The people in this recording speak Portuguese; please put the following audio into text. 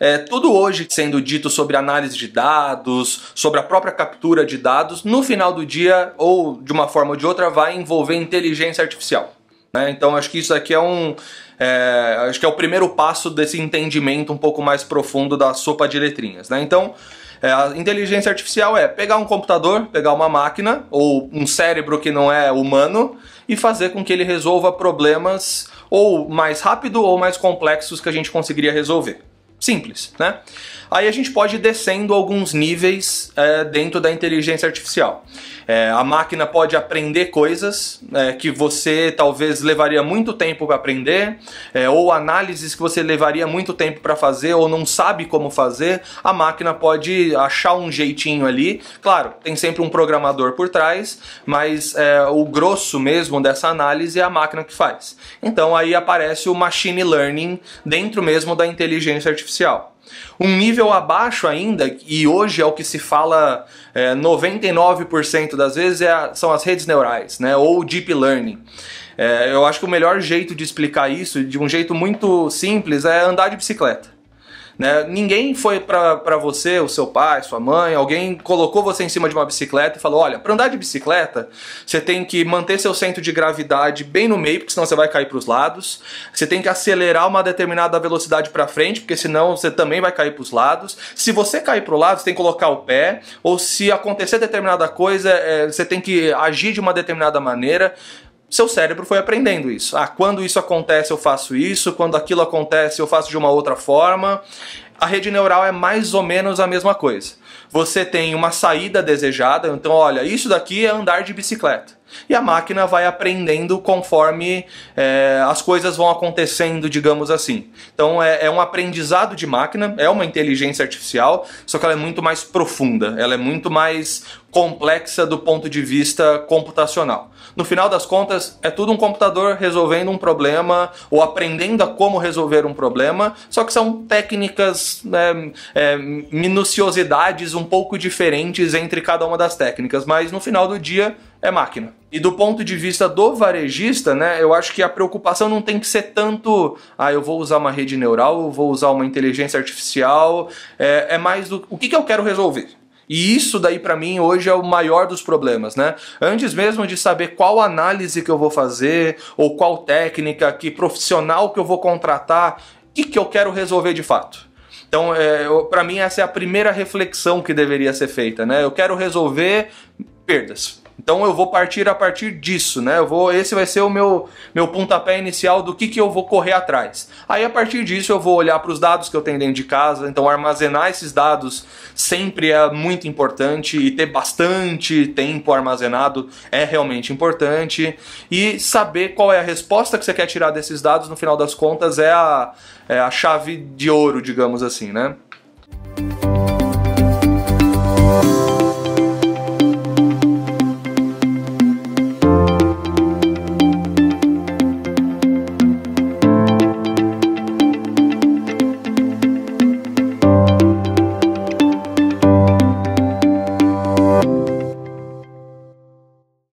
É, tudo hoje sendo dito sobre análise de dados, sobre a própria captura de dados, no final do dia, ou de uma forma ou de outra, vai envolver inteligência artificial. Né? Então acho que isso aqui é um. É, acho que é o primeiro passo desse entendimento um pouco mais profundo da sopa de letrinhas. Né? Então, é, a inteligência artificial é pegar um computador, pegar uma máquina ou um cérebro que não é humano e fazer com que ele resolva problemas ou mais rápido ou mais complexos que a gente conseguiria resolver simples, né? Aí a gente pode ir descendo alguns níveis é, dentro da inteligência artificial. É, a máquina pode aprender coisas é, que você talvez levaria muito tempo para aprender, é, ou análises que você levaria muito tempo para fazer ou não sabe como fazer. A máquina pode achar um jeitinho ali. Claro, tem sempre um programador por trás, mas é, o grosso mesmo dessa análise é a máquina que faz. Então aí aparece o machine learning dentro mesmo da inteligência artificial artificial. Um nível abaixo ainda, e hoje é o que se fala é, 99% das vezes, é a, são as redes neurais, né, ou deep learning. É, eu acho que o melhor jeito de explicar isso, de um jeito muito simples, é andar de bicicleta. Né? Ninguém foi para você, o seu pai, sua mãe, alguém colocou você em cima de uma bicicleta e falou: olha, para andar de bicicleta, você tem que manter seu centro de gravidade bem no meio, porque senão você vai cair para os lados. Você tem que acelerar uma determinada velocidade para frente, porque senão você também vai cair para os lados. Se você cair para o lado, você tem que colocar o pé, ou se acontecer determinada coisa, é, você tem que agir de uma determinada maneira seu cérebro foi aprendendo isso. Ah, quando isso acontece eu faço isso, quando aquilo acontece eu faço de uma outra forma. A rede neural é mais ou menos a mesma coisa. Você tem uma saída desejada, então olha, isso daqui é andar de bicicleta. E a máquina vai aprendendo conforme é, as coisas vão acontecendo, digamos assim. Então é, é, um aprendizado de máquina, é uma inteligência artificial, só que ela é muito mais profunda, ela é muito mais complexa do ponto de vista computacional. No final das contas, é tudo um computador resolvendo um problema ou aprendendo a como resolver um problema, só que são técnicas, né, é, minuciosidades um pouco diferentes entre cada uma das técnicas, mas no final do dia é máquina. E do ponto de vista do varejista, né, eu acho que a preocupação não tem que ser tanto, ah, eu vou usar uma rede neural, eu vou usar uma inteligência artificial, é, é mais do, o que, que eu quero resolver. E isso daí para mim hoje é o maior dos problemas, né? Antes mesmo de saber qual análise que eu vou fazer, ou qual técnica, que profissional que eu vou contratar, o que, que eu quero resolver de fato. Então, é, para mim, essa é a primeira reflexão que deveria ser feita, né? Eu quero resolver perdas então eu vou partir a partir disso, né? Eu vou, esse vai ser o meu meu pontapé inicial do que, que eu vou correr atrás. Aí a partir disso eu vou olhar para os dados que eu tenho dentro de casa, então armazenar esses dados sempre é muito importante e ter bastante tempo armazenado é realmente importante e saber qual é a resposta que você quer tirar desses dados no final das contas é a, é a chave de ouro, digamos assim, né?